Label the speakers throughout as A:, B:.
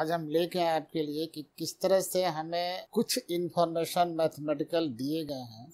A: आज हम लेके आए आपके लिए कि किस तरह से हमें कुछ इन्फॉर्मेशन मैथमेटिकल दिए गए हैं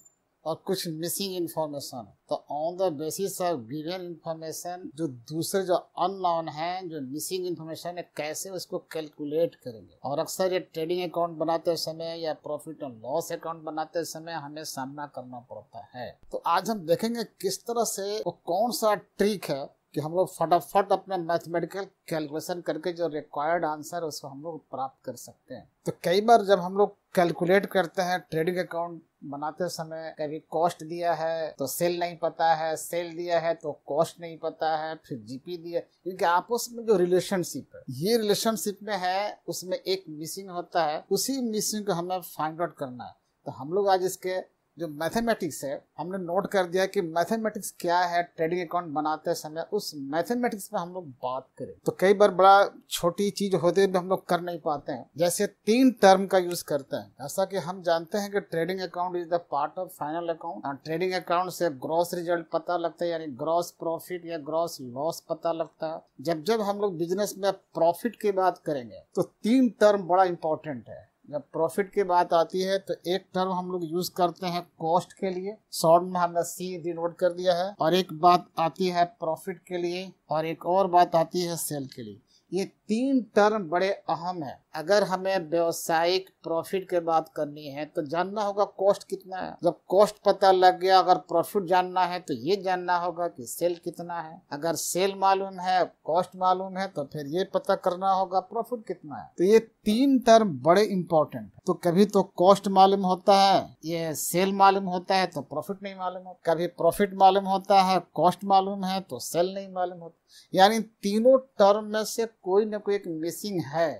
A: और कुछ मिसिंग इन्फॉर्मेशन तो on the basis of given information जो दूसरे जो अननोन है जो मिसिंग इन्फॉर्मेशन है कैसे उसको कैलकुलेट करेंगे और अक्सर ये ट्रेडिंग अकाउंट बनाते समय या प्रॉफिट एंड लॉस अकाउंट बनाते समय हमें सामना करना पड़ता है तो आज हम देखेंगे किस तरह से वो कौन सा ट्रिक है कि हम लोग फटाफट अपना मैथमेटिकल कैलकुलेशन करके जो रिक्वायर्ड आंसर उसको हम लोग प्राप्त कर सकते हैं तो कई बार जब हम लोग कैलकुलेट करते हैं ट्रेडिंग अकाउंट बनाते समय कभी कॉस्ट दिया है तो सेल नहीं पता है सेल दिया है तो कॉस्ट नहीं पता है फिर जीपी दिया क्योंकि आपस में जो रिलेशनशिप है ये रिलेशनशिप में है उसमें एक मिसिंग होता है उसी मिसिंग को हमें फाइंड आउट करना है तो हम लोग आज इसके जो मैथमेटिक्स है हमने नोट कर दिया कि मैथमेटिक्स क्या है ट्रेडिंग अकाउंट बनाते समय उस मैथमेटिक्स में हम लोग बात करें तो कई बार बड़ा छोटी चीज होते भी हम लोग कर नहीं पाते हैं जैसे तीन टर्म का यूज करते हैं ऐसा कि हम जानते हैं कि trading account is the part of final account trading account से ग्रॉस रिजल्ट पता लगता है यानी ग्रॉस प्रॉफिट या ग्रॉस लॉस पता लगता है जब जब हम लोग बिजनेस में प्रॉफिट की बात करेंगे तो तीन टर्म बड़ा इंपॉर्टेंट है जब प्रॉफिट की बात आती है तो एक टर्म हम लोग यूज करते हैं कॉस्ट के लिए शॉर्ट में हमने सी डिनोट कर दिया है और एक बात आती है प्रॉफिट के लिए और एक और बात आती है सेल के लिए ये तीन टर्म बड़े अहम है अगर हमें व्यवसायिक प्रॉफिट के बात करनी है तो जानना होगा कॉस्ट कितना है जब कॉस्ट पता लग गया अगर प्रॉफिट जानना है तो ये जानना होगा कि सेल कितना है अगर सेल मालूम है कॉस्ट मालूम है तो फिर ये पता करना होगा प्रॉफिट कितना है तो ये तीन टर्म बड़े इंपॉर्टेंट है तो कभी तो कॉस्ट मालूम होता है ये सेल मालूम होता है तो प्रॉफिट नहीं मालूम होता कभी प्रॉफिट मालूम होता है कॉस्ट मालूम है तो सेल नहीं मालूम होता यानी तीनों टर्म में से कोई न ना कोई एक मिसिंग है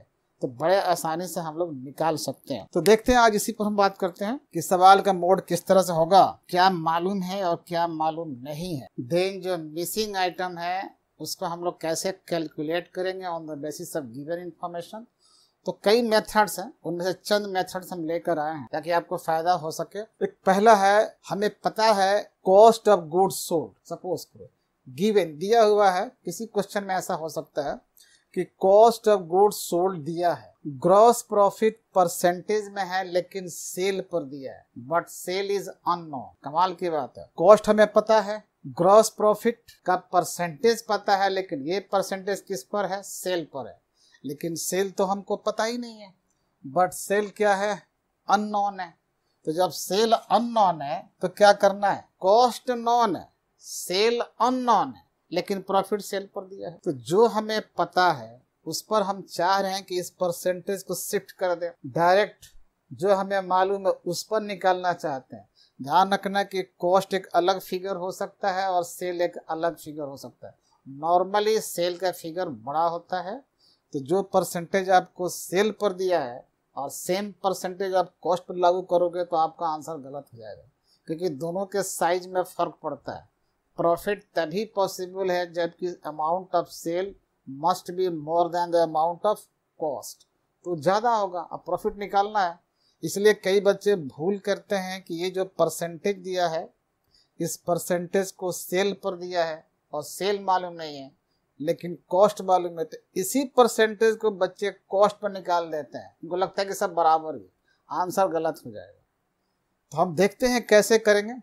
A: तो बड़े आसानी से हम लोग निकाल सकते हैं तो देखते हैं आज इसी पर हम बात करते हैं कि सवाल का मोड किस तरह से होगा क्या मालूम है और क्या मालूम नहीं है देन जो मिसिंग आइटम है उसको हम लोग कैसे कैलकुलेट करेंगे on the basis of given information तो कई मेथड्स हैं उनमें से चंद मेथड्स हम लेकर आए हैं ताकि आपको फायदा हो सके एक पहला है हमें पता है cost of goods sold suppose करो गिवन दिया हुआ है किसी क्वेश्चन में ऐसा हो सकता है कि कॉस्ट ऑफ गुड्स सोल्ड दिया है ग्रॉस प्रॉफिट परसेंटेज में है लेकिन सेल पर दिया है बट सेल इज अननोन कमाल की बात है कॉस्ट हमें पता है ग्रॉस प्रॉफिट का परसेंटेज पता है लेकिन ये परसेंटेज किस पर है सेल पर है लेकिन सेल तो हमको पता ही नहीं है बट सेल क्या है अननोन है तो जब सेल अननोन है तो क्या करना है कॉस्ट नॉन है सेल अननोन है लेकिन प्रॉफिट सेल पर दिया है तो जो हमें पता है उस पर हम चाह रहे हैं कि इस परसेंटेज को शिफ्ट कर दें डायरेक्ट जो हमें मालूम है उस पर निकालना चाहते हैं ध्यान रखना कि कॉस्ट एक अलग फिगर हो सकता है और सेल एक अलग फिगर हो सकता है नॉर्मली सेल का फिगर बड़ा होता है तो जो परसेंटेज आपको सेल पर दिया है और सेम परसेंटेज आप कॉस्ट पर लागू करोगे तो आपका आंसर गलत हो जाएगा क्योंकि दोनों के साइज में फर्क पड़ता है प्रॉफिट तभी पॉसिबल है जबकि amount of sale must be more than the amount of cost तो ज़्यादा होगा अब प्रॉफिट निकालना है इसलिए कई बच्चे भूल करते हैं कि ये जो परसेंटेज दिया है इस परसेंटेज को सेल पर दिया है और सेल मालूम नहीं है लेकिन कॉस्ट मालूम है तो इसी परसेंटेज को बच्चे कॉस्ट पर निकाल देते हैं उनको लगता है कि सब बराबर ही आंसर गलत हो जाएगा तो हम देखते हैं कैसे करेंगे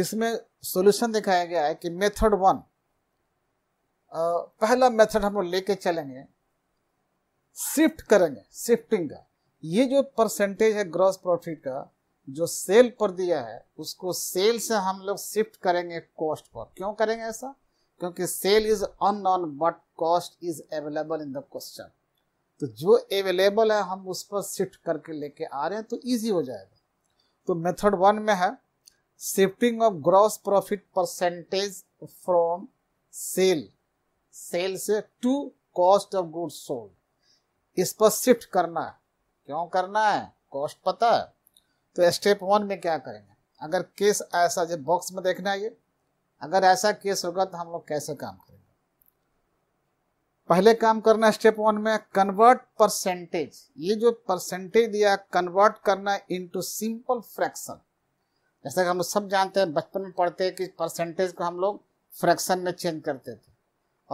A: इसमें सॉल्यूशन दिखाया गया है कि मेथड वन पहला मेथड हम लोग लेके चलेंगे शिफ्ट करेंगे शिफ्टिंग का ये जो परसेंटेज है ग्रॉस प्रॉफिट का जो सेल पर दिया है उसको सेल से हम लोग शिफ्ट करेंगे कॉस्ट पर क्यों करेंगे ऐसा क्योंकि sale is unknown but cost is available in the question तो जो अवेलेबल है हम उस पर शिफ्ट करके लेके आ रहे हैं तो इजी हो जाएगा तो मेथड वन में है shifting of gross profit percentage from sale sale से to cost of goods sold इस पर शिफ्ट करना क्यों करना है कॉस्ट पता है तो स्टेप वन में क्या करेंगे अगर केस ऐसा जब बॉक्स में देखना है ये अगर ऐसा केस होगा तो हम लोग कैसे काम करेंगे पहले काम करना स्टेप वन में कन्वर्ट परसेंटेज ये जो परसेंटेज दिया कन्वर्ट करना इनटू सिंपल फ्रैक्शन जैसा कि हम सब जानते हैं बचपन में पढ़ते हैं कि परसेंटेज को हम लोग फ्रैक्शन में चेंज करते थे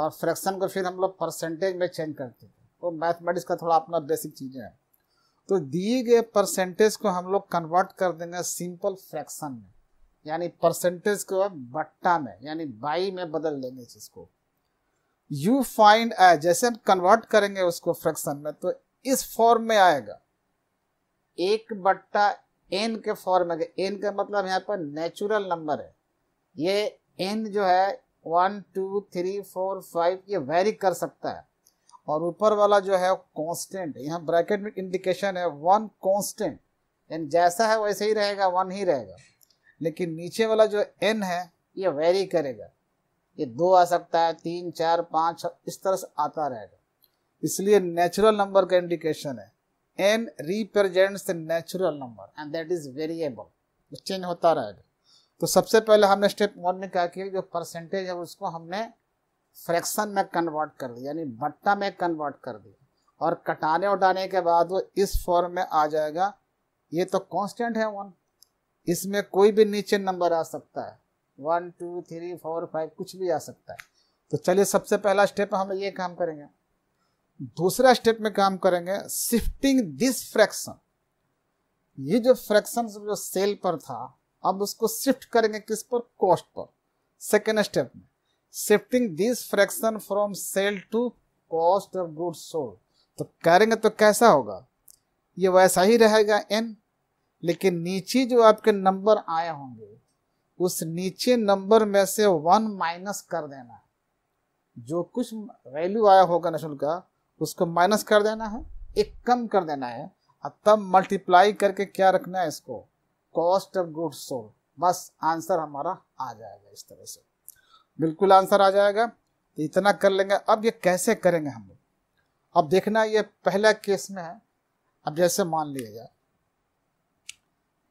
A: और फ्रैक्शन को फिर हम लोग परसेंटेज में चेंज करते थे वो तो मैथमेटिक्स का थोड़ा अपना बेसिक चीज़ें हैं तो दिए गए परसेंटेज को हम लोग कन्वर्ट कर देंगे सिंपल फ्रैक्शन में यानी परसेंटेज को बट्टा में यानी बाई में बदल लेंगे इस इसको यू फाइंड ए जैसे हम कन्वर्ट करेंगे उसको फ्रैक्शन में तो इस फॉर्म में आएगा एक बट्टा एन के फॉर्म में एन का मतलब यहाँ पर नेचुरल नंबर है ये एन जो है one two three four five ये वेरी कर सकता है और ऊपर वाला जो है कांस्टेंट यहाँ ब्रैकेट में इंडिकेशन है वन कांस्टेंट एन जैसा है वैसे ही रहेगा वन ही रहेगा लेकिन नीचे वाला जो एन है ये वेरी करेगा ये दो आ सकता है तीन चार पाँच इस तरह से आता रहेगा इसलिए नेचुरल नंबर का इंडिकेशन है N represents natural number and that is variable change होता रहेगा तो सबसे पहले हमने स्टेप वन में क्या किया जो परसेंटेज है उसको हमने फ्रैक्शन में कन्वर्ट कर दिया यानी बट्टा में कन्वर्ट कर दिया और कटाने उटाने के बाद वो इस फॉर्म में आ जाएगा ये तो कांस्टेंट है वन इसमें कोई भी नीचे नंबर आ सकता है one two three four five कुछ भी आ सकता है तो चलिए सबसे पहला स्टेप हम ये काम करेंगे दूसरा स्टेप में काम करेंगे शिफ्टिंग दिस फ्रैक्शन ये जो फ्रैक्शन जो सेल पर था अब उसको शिफ्ट करेंगे किस पर कॉस्ट पर सेकेंड स्टेप में shifting this fraction from sale to cost of good sold तो करेंगे तो कैसा होगा ये वैसा ही रहेगा एन लेकिन नीचे जो आपके नंबर आए होंगे उस नीचे नंबर में से वन माइनस कर देना जो कुछ वैल्यू आया होगा ना का उसको माइनस कर देना है एक कम कर देना है और तब मल्टीप्लाई करके क्या रखना है इसको कॉस्ट ऑफ गुड सोल बस आंसर हमारा आ जाएगा इस तरह से बिल्कुल आंसर आ जाएगा तो इतना कर लेंगे अब ये कैसे करेंगे हम लोग अब देखना ये पहला केस में है अब जैसे मान लिया जाए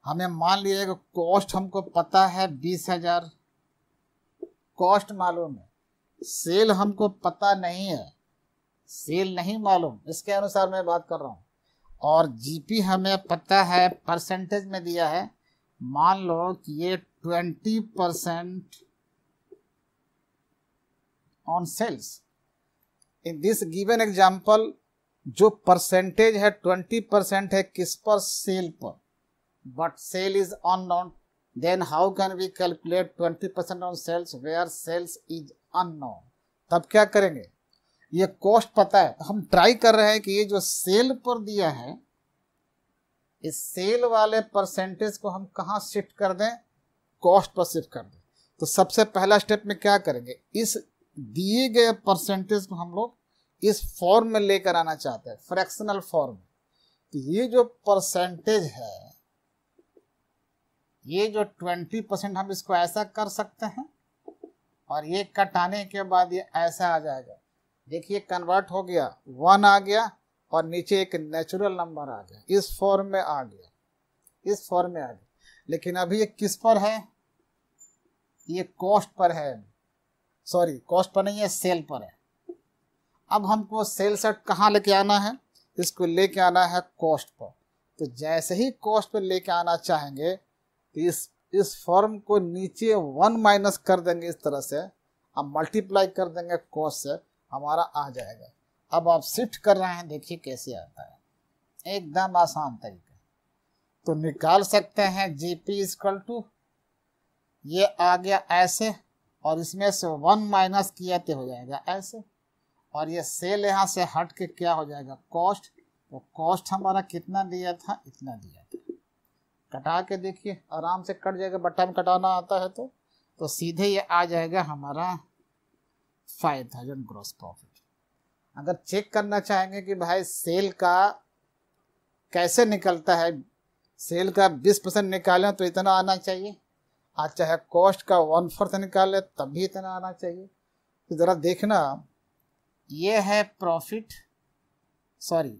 A: हमें मान लिया जाएगा कॉस्ट हमको पता है बीस हजार कॉस्ट मालूम है सेल हमको पता नहीं है सेल नहीं मालूम इसके अनुसार मैं बात कर रहा हूँ और जीपी हमें पता है परसेंटेज में दिया है मान लो कि ये twenty percent on sales in this given example जो परसेंटेज है ट्वेंटी परसेंट है किस पर सेल पर but sale is known then how can we calculate twenty percent on sales where sales is अन तब क्या करेंगे ये कॉस्ट पता है हम ट्राई कर रहे हैं कि ये जो सेल पर दिया है इस सेल वाले परसेंटेज को हम कहा शिफ्ट कर दें कॉस्ट पर शिफ्ट कर दें तो सबसे पहला स्टेप में क्या करेंगे इस दिए गए परसेंटेज को हम लोग इस फॉर्म में लेकर आना चाहते हैं फ्रैक्शनल फॉर्म तो ये जो परसेंटेज है ये जो ट्वेंटी परसेंट हम इसको ऐसा कर सकते हैं और ये कटाने के बाद ये ऐसा आ जाएगा देखिए कन्वर्ट हो गया वन आ गया और नीचे एक नेचुरल नंबर आ गया इस फॉर्म में आ गया इस फॉर्म में आ गया लेकिन अभी ये किस पर है ये कॉस्ट पर है सॉरी कॉस्ट पर नहीं है सेल पर है अब हमको सेल सेट कहाँ लेके आना है इसको लेके आना है कॉस्ट पर तो जैसे ही कॉस्ट पर लेके आना चाहेंगे तो इस इस फॉर्म को नीचे वन माइनस कर देंगे इस तरह से अब मल्टीप्लाई कर देंगे कॉस्ट से हमारा आ जाएगा अब आप शिफ्ट कर रहे हैं देखिए कैसे आता है एकदम आसान तरीका तो निकाल सकते हैं जी पी इजकल टू ये आ गया ऐसे और इसमें से वन माइनस किया तो हो जाएगा ऐसे और ये सेल यहाँ से हट के क्या हो जाएगा कॉस्ट तो कॉस्ट हमारा कितना दिया था इतना दिया था कटा के देखिए आराम से कट जाएगा बट्टा में कटाना आता है तो तो सीधे ये आ जाएगा हमारा फाइव थाउजेंड ग्रॉस प्रॉफिट अगर चेक करना चाहेंगे कि भाई सेल का कैसे निकलता है सेल का बीस परसेंट निकालें तो इतना आना चाहिए आज चाहे कॉस्ट का वन फोर्थ निकाले तब भी इतना आना चाहिए तो ज़रा देखना ये है प्रॉफिट सॉरी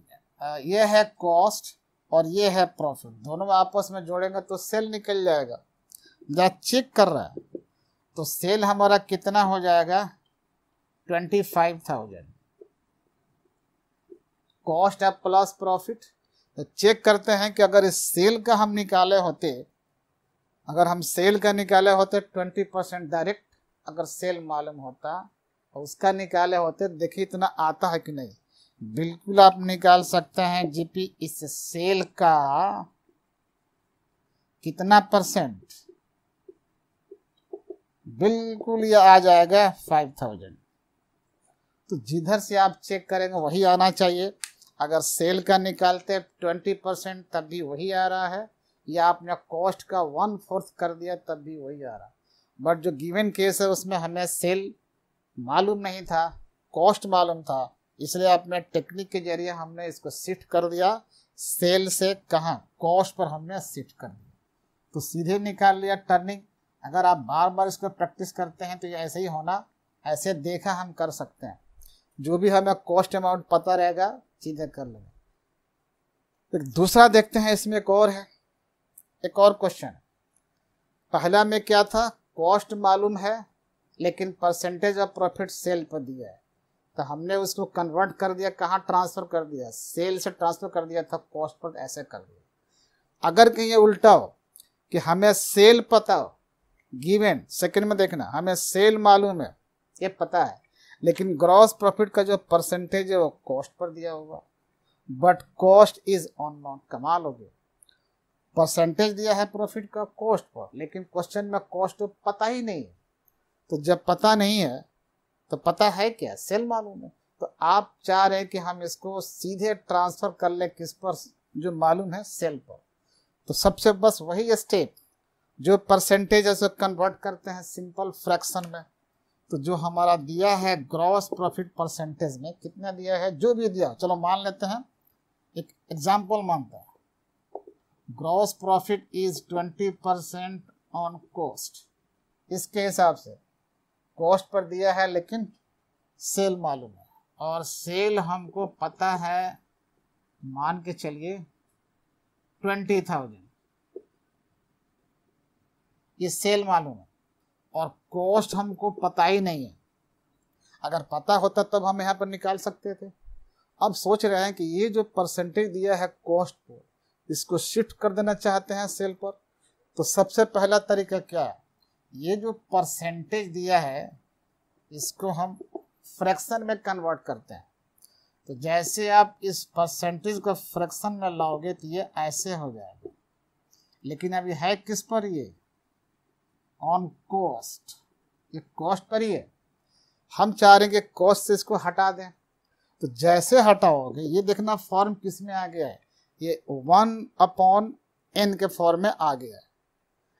A: ये है कॉस्ट और ये है प्रॉफिट दोनों में आपस में जोड़ेंगे तो सेल निकल जाएगा जहाँ चेक कर रहा है तो सेल हमारा कितना हो जाएगा थाउजेंड कॉस्ट एप प्लस प्रॉफिट तो चेक करते हैं कि अगर इस सेल का हम निकाले होते अगर हम सेल का निकाले होते ट्वेंटी परसेंट डायरेक्ट अगर सेल मालूम होता और तो उसका निकाले होते देखिए इतना आता है कि नहीं बिल्कुल आप निकाल सकते हैं जीपी इस सेल का कितना परसेंट बिल्कुल ये आ जाएगा फाइव थाउजेंड तो जिधर से आप चेक करेंगे वही आना चाहिए अगर सेल का निकालते ट्वेंटी परसेंट तब भी वही आ रहा है या आपने कॉस्ट का वन फोर्थ कर दिया तब भी वही आ रहा है बट जो गिवन केस है उसमें हमें सेल मालूम नहीं था कॉस्ट मालूम था इसलिए आपने टेक्निक के जरिए हमने इसको शिफ्ट कर दिया सेल से कहाँ कॉस्ट पर हमने शिफ्ट कर दिया तो सीधे निकाल लिया टर्निंग अगर आप बार बार इसको प्रैक्टिस करते हैं तो ये ऐसे ही होना ऐसे देखा हम कर सकते हैं जो भी हमें कॉस्ट अमाउंट पता रहेगा चीज़ें कर लेंगे फिर दूसरा देखते हैं इसमें एक और है एक और क्वेश्चन पहला में क्या था कॉस्ट मालूम है लेकिन परसेंटेज ऑफ प्रॉफिट सेल पर दिया है तो हमने उसको कन्वर्ट कर दिया कहाँ ट्रांसफ़र कर दिया सेल से ट्रांसफ़र कर दिया था कॉस्ट पर ऐसे कर दिया अगर कहीं उल्टा हो कि हमें सेल पता हो गिवेन सेकंड में देखना हमें सेल मालूम है ये पता है लेकिन ग्रॉस प्रॉफिट का जो परसेंटेज है वो कॉस्ट पर दिया होगा but cost is on not कमाल हो गया परसेंटेज दिया है प्रॉफिट का कॉस्ट पर लेकिन क्वेश्चन में कॉस्ट तो पता ही नहीं है तो जब पता नहीं है तो पता है क्या सेल मालूम है तो आप चाह रहे हैं कि हम इसको सीधे ट्रांसफर कर ले किस पर जो मालूम है सेल पर तो सबसे बस वही स्टेप जो परसेंटेज है कन्वर्ट करते हैं सिंपल फ्रैक्शन में तो जो हमारा दिया है ग्रॉस प्रॉफिट परसेंटेज में कितना दिया है जो भी दिया चलो मान लेते हैं एक एग्जाम्पल मानते हैं gross profit is twenty percent on cost इसके हिसाब से कॉस्ट पर दिया है लेकिन सेल मालूम है और सेल हमको पता है मान के चलिए ट्वेंटी थाउजेंड ये सेल मालूम है कॉस्ट हमको पता ही नहीं है अगर पता होता तब हम यहाँ पर निकाल सकते थे अब सोच रहे हैं कि ये जो परसेंटेज दिया है कॉस्ट को इसको शिफ्ट कर देना चाहते हैं सेल पर तो सबसे पहला तरीका क्या है ये जो परसेंटेज दिया है इसको हम फ्रैक्शन में कन्वर्ट करते हैं तो जैसे आप इस परसेंटेज को फ्रैक्शन में लाओगे तो ये ऐसे हो जाएगा लेकिन अभी है किस पर ये ऑन कॉस्ट ये कॉस्ट पर ही है हम चाह रहे हैं कि कॉस्ट से इसको हटा दें तो जैसे हटाओगे ये देखना फॉर्म किस में आ गया है ये वन अपॉन एन के फॉर्म में आ गया है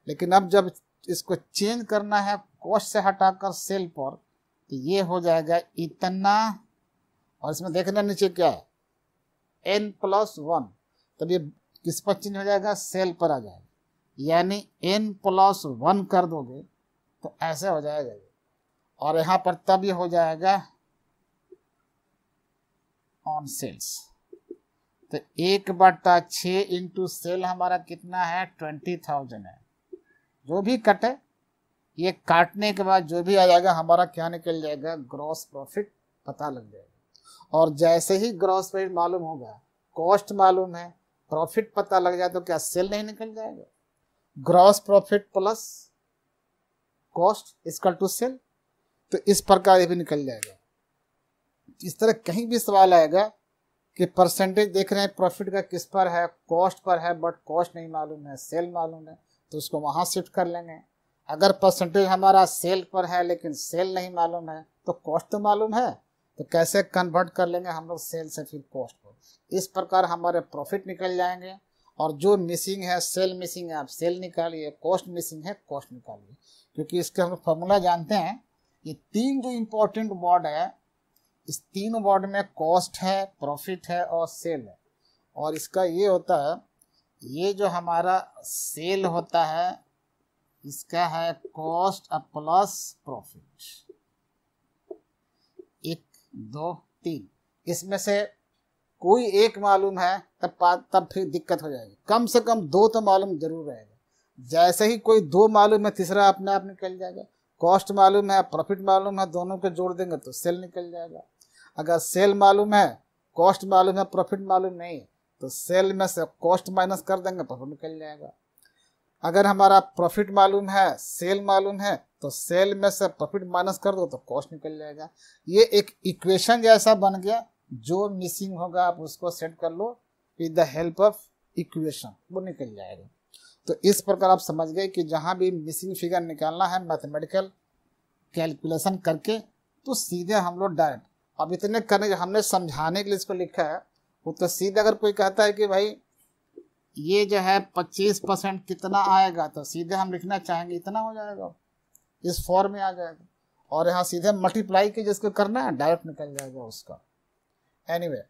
A: लेकिन अब जब इसको चेंज करना है कॉस्ट से हटाकर सेल पर तो ये हो जाएगा इतना और इसमें देखना नीचे क्या है एन प्लस वन तब ये किस पर चेंज हो जाएगा सेल पर आ जाएगा यानी एन प्लस वन कर दोगे तो ऐसे हो जाएगा ये और यहां पर तब ये हो जाएगा ऑन सेल्स तो एक बट्टा छ इंटू सेल हमारा कितना है ट्वेंटी थाउजेंड है जो भी कटे ये काटने के बाद जो भी आ जाएगा हमारा क्या निकल जाएगा ग्रॉस प्रॉफिट पता लग जाएगा और जैसे ही ग्रॉस प्रॉफिट मालूम होगा कॉस्ट मालूम है प्रॉफिट पता लग जाए तो क्या सेल नहीं निकल जाएगा ग्रॉस प्रॉफिट प्लस कॉस्ट इसका टू सेल तो इस प्रकार ये भी निकल जाएगा इस तरह कहीं भी सवाल आएगा कि परसेंटेज देख रहे हैं प्रॉफिट का किस पर है कॉस्ट पर है बट कॉस्ट नहीं मालूम है सेल मालूम है तो उसको वहां शिफ्ट कर लेंगे अगर परसेंटेज हमारा सेल पर है लेकिन सेल नहीं मालूम है तो कॉस्ट तो मालूम है तो कैसे कन्वर्ट कर लेंगे हम लोग सेल से फिर कॉस्ट को इस प्रकार हमारे प्रॉफिट निकल जाएंगे और जो मिसिंग है सेल मिसिंग है आप सेल निकालिए कॉस्ट मिसिंग है कॉस्ट निकालिए क्योंकि इसका हम फॉर्मूला जानते हैं ये तीन जो इम्पोर्टेंट वर्ड है इस तीन वर्ड में कॉस्ट है प्रॉफिट है और सेल है और इसका ये होता है ये जो हमारा सेल होता है इसका है कॉस्ट प्लस प्रॉफिट एक दो तीन इसमें से कोई एक मालूम है तब तब फिर दिक्कत हो जाएगी कम से कम दो तो मालूम जरूर रहेगा जैसे ही कोई दो मालूम है तीसरा अपने आप निकल जाएगा कॉस्ट मालूम है प्रॉफिट मालूम है दोनों को जोड़ देंगे तो सेल निकल जाएगा अगर सेल मालूम है कॉस्ट मालूम है प्रॉफिट मालूम नहीं तो सेल में से कॉस्ट माइनस कर देंगे प्रॉफिट निकल जाएगा अगर हमारा प्रॉफिट मालूम है सेल मालूम है तो सेल में से प्रॉफिट माइनस कर दो तो कॉस्ट निकल जाएगा ये एक इक्वेशन जैसा बन गया जो मिसिंग होगा आप उसको सेट कर लो with the help of equation वो निकल जाएगा तो इस प्रकार आप समझ गए कि जहाँ भी मिसिंग फिगर निकालना है मैथमेटिकल कैलकुलेशन करके तो सीधे हम लोग डायरेक्ट अब इतने करने हमने समझाने के लिए इसको लिखा है वो तो सीधे अगर कोई कहता है कि भाई ये जो है पच्चीस परसेंट कितना आएगा तो सीधे हम लिखना चाहेंगे इतना हो जाएगा इस फॉर्म में आ जाएगा और यहाँ सीधे मल्टीप्लाई के जिसको करना है डायरेक्ट निकल जाएगा उसका एनीवे anyway,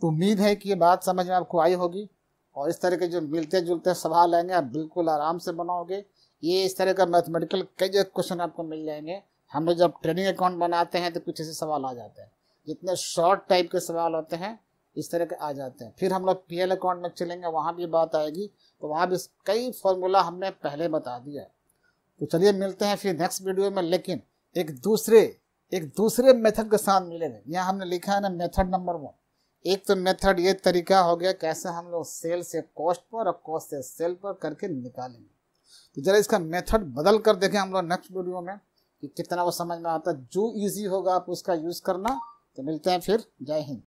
A: तो उम्मीद है कि ये बात समझ में आपको आई होगी और इस तरह के जो मिलते जुलते सवाल आएंगे आप बिल्कुल आराम से बनाओगे ये इस तरह का मैथमेटिकल कई जो क्वेश्चन आपको मिल जाएंगे हम लोग जब ट्रेनिंग अकाउंट बनाते हैं तो कुछ ऐसे सवाल आ जाते हैं जितने शॉर्ट टाइप के सवाल होते हैं इस तरह के आ जाते हैं फिर हम लोग पी एल अकाउंट में चलेंगे वहाँ भी बात आएगी तो वहाँ भी कई फॉर्मूला हमने पहले बता दिया तो चलिए मिलते हैं फिर नेक्स्ट वीडियो में लेकिन एक दूसरे एक दूसरे मेथड के साथ मिलेगा यहाँ हमने लिखा है ना मेथड नंबर वन एक तो मेथड ये तरीका हो गया कैसे हम लोग सेल से कॉस्ट पर और कॉस्ट से सेल पर करके निकालेंगे तो जरा इसका मेथड बदल कर देखें हम लोग नेक्स्ट वीडियो में कि कितना वो समझ में आता है जो ईजी होगा आप उसका यूज़ करना तो मिलते हैं फिर जय हिंद